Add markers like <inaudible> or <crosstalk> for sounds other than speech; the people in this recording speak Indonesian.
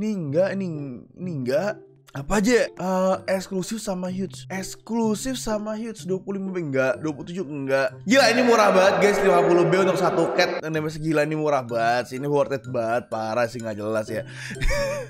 ini enggak ini ini enggak apa aja uh, eksklusif sama huge eksklusif sama huge 25 enggak 27 enggak gila ini murah banget guys 50 B untuk satu cat dan gila ini murah banget ini worth it banget parah sih nggak jelas ya <laughs>